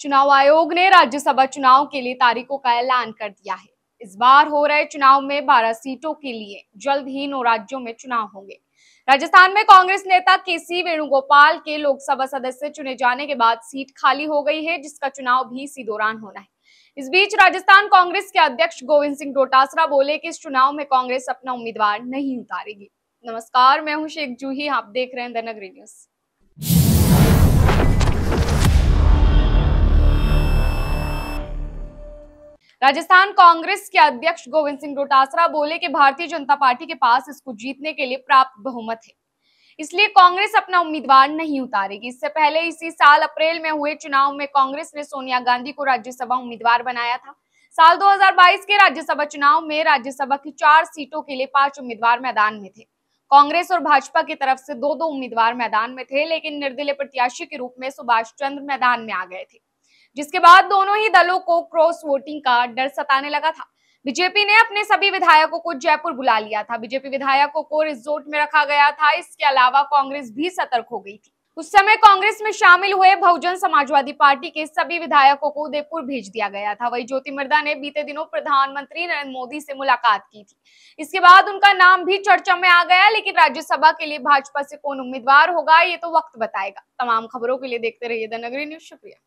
चुनाव आयोग ने राज्यसभा चुनाव के लिए तारीखों का ऐलान कर दिया है इस बार हो रहे चुनाव में 12 सीटों के लिए जल्द ही नौ राज्यों में चुनाव होंगे राजस्थान में कांग्रेस नेता के सी वेणुगोपाल के लोकसभा सदस्य चुने जाने के बाद सीट खाली हो गई है जिसका चुनाव भी इसी दौरान होना है इस बीच राजस्थान कांग्रेस के अध्यक्ष गोविंद सिंह डोटासरा बोले कि इस चुनाव में कांग्रेस अपना उम्मीदवार नहीं उतारेगी नमस्कार मैं हूं शेख जूही आप देख रहे हैं द नगरी न्यूज राजस्थान कांग्रेस के अध्यक्ष गोविंद सिंह डोटासरा बोले कि भारतीय जनता पार्टी के पास इसको जीतने के लिए प्राप्त बहुमत है इसलिए कांग्रेस अपना उम्मीदवार नहीं उतारेगी इससे पहले इसी साल अप्रैल में हुए चुनाव में कांग्रेस ने सोनिया गांधी को राज्यसभा उम्मीदवार बनाया था साल 2022 के राज्यसभा चुनाव में राज्यसभा की चार सीटों के लिए पांच उम्मीदवार मैदान में थे कांग्रेस और भाजपा की तरफ से दो दो उम्मीदवार मैदान में थे लेकिन निर्दलीय प्रत्याशी के रूप में सुभाष चंद्र मैदान में आ गए थे जिसके बाद दोनों ही दलों को क्रॉस वोटिंग का डर सताने लगा था बीजेपी ने अपने सभी विधायकों को जयपुर बुला लिया था बीजेपी विधायकों को रिजोर्ट में रखा गया था इसके अलावा कांग्रेस भी सतर्क हो गई थी उस समय कांग्रेस में शामिल हुए बहुजन समाजवादी पार्टी के सभी विधायकों को उदयपुर भेज दिया गया था वही ज्योति मिर्दा ने बीते दिनों प्रधानमंत्री नरेंद्र मोदी से मुलाकात की थी इसके बाद उनका नाम भी चर्चा में आ गया लेकिन राज्यसभा के लिए भाजपा से कौन उम्मीदवार होगा ये तो वक्त बताएगा तमाम खबरों के लिए देखते रहिए द नगरी न्यूज शुक्रिया